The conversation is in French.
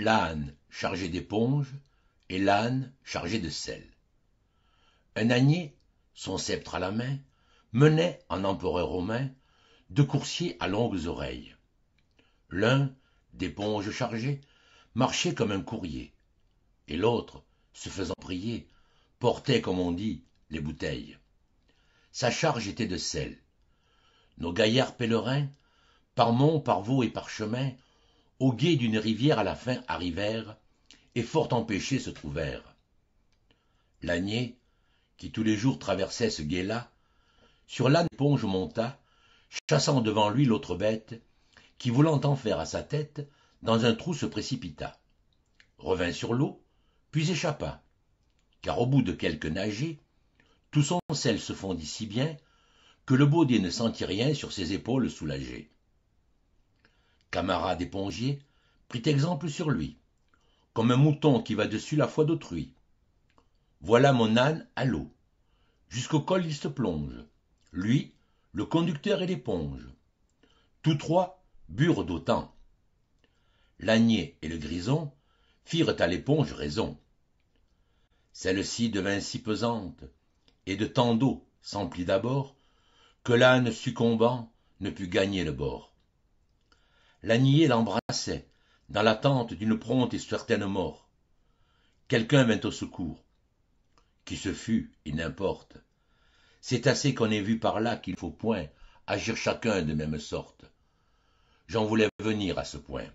l'âne chargé d'éponges et l'âne chargé de sel un ânier son sceptre à la main menait en empereur romain deux coursiers à longues oreilles l'un d'éponge chargé marchait comme un courrier et l'autre se faisant prier portait comme on dit les bouteilles sa charge était de sel nos gaillards pèlerins par monts par veaux et par chemin au gué d'une rivière à la fin arrivèrent, et fort empêchés se trouvèrent. L'ânier, qui tous les jours traversait ce gué-là, sur l'âne éponge monta, chassant devant lui l'autre bête, qui voulant en faire à sa tête, dans un trou se précipita, revint sur l'eau, puis échappa, car au bout de quelques nagées, tout son sel se fondit si bien que le baudet ne sentit rien sur ses épaules soulagées camarade épongier, prit exemple sur lui, comme un mouton qui va dessus la foi d'autrui. Voilà mon âne à l'eau. Jusqu'au col il se plonge, lui, le conducteur et l'éponge. Tous trois burent d'autant. L'agné et le grison firent à l'éponge raison. Celle-ci devint si pesante, et de tant d'eau s'emplit d'abord, que l'âne succombant ne put gagner le bord nier l'embrassait, dans l'attente d'une prompte et certaine mort. Quelqu'un vint au secours. Qui ce fut, il n'importe. C'est assez qu'on ait vu par là qu'il faut point agir chacun de même sorte. J'en voulais venir à ce point.